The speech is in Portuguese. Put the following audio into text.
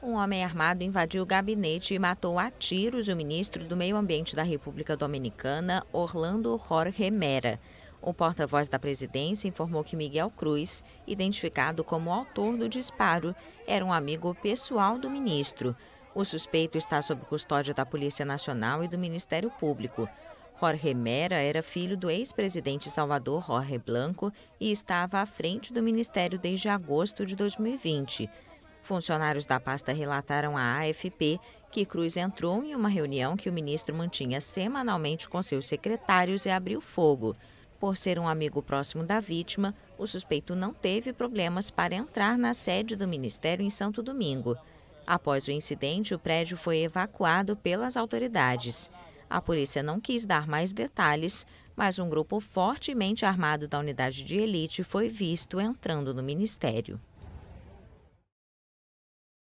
Um homem armado invadiu o gabinete e matou a tiros o ministro do Meio Ambiente da República Dominicana, Orlando Jorge Mera. O porta-voz da presidência informou que Miguel Cruz, identificado como autor do disparo, era um amigo pessoal do ministro. O suspeito está sob custódia da Polícia Nacional e do Ministério Público. Jorge Mera era filho do ex-presidente Salvador Jorge Blanco e estava à frente do ministério desde agosto de 2020. Funcionários da pasta relataram à AFP que Cruz entrou em uma reunião que o ministro mantinha semanalmente com seus secretários e abriu fogo. Por ser um amigo próximo da vítima, o suspeito não teve problemas para entrar na sede do ministério em Santo Domingo. Após o incidente, o prédio foi evacuado pelas autoridades. A polícia não quis dar mais detalhes, mas um grupo fortemente armado da unidade de elite foi visto entrando no ministério.